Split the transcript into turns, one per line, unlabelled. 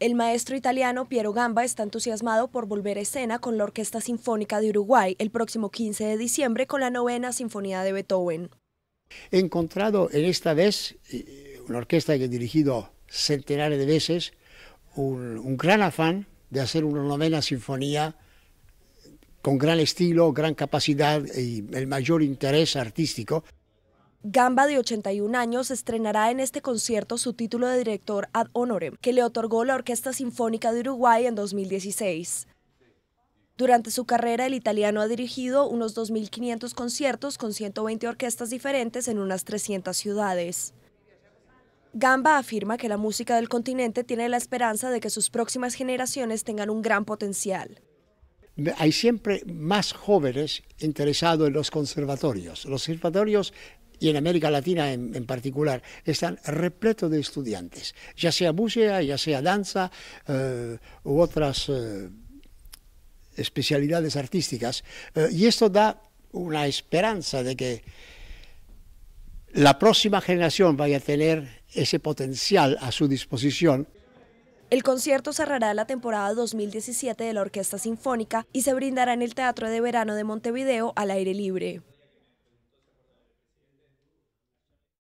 El maestro italiano Piero Gamba está entusiasmado por volver a escena con la Orquesta Sinfónica de Uruguay el próximo 15 de diciembre con la novena Sinfonía de Beethoven.
He encontrado en esta vez eh, una orquesta que he dirigido centenares de veces, un, gran afán de hacer una novena sinfonía con gran estilo, gran capacidad y el mayor interés artístico.
Gamba, de 81 años, estrenará en este concierto su título de director ad honorem, que le otorgó la Orquesta Sinfónica de Uruguay en 2016. Durante su carrera, el italiano ha dirigido unos 2.500 conciertos con 120 orquestas diferentes en unas 300 ciudades. Gamba afirma que la música del continente tiene la esperanza de que sus próximas generaciones tengan un gran potencial.
Hay siempre más jóvenes interesados en los conservatorios. Los conservatorios y en América Latina en, particular, están repletos de estudiantes, ya sea música, ya sea danza eh, u otras eh, especialidades artísticas. Eh, y esto da una esperanza de que la próxima generación vaya a tener ese potencial a su disposición.
El concierto cerrará la temporada 2017 de la Orquesta Sinfónica y se brindará en el Teatro de Verano de Montevideo al aire libre.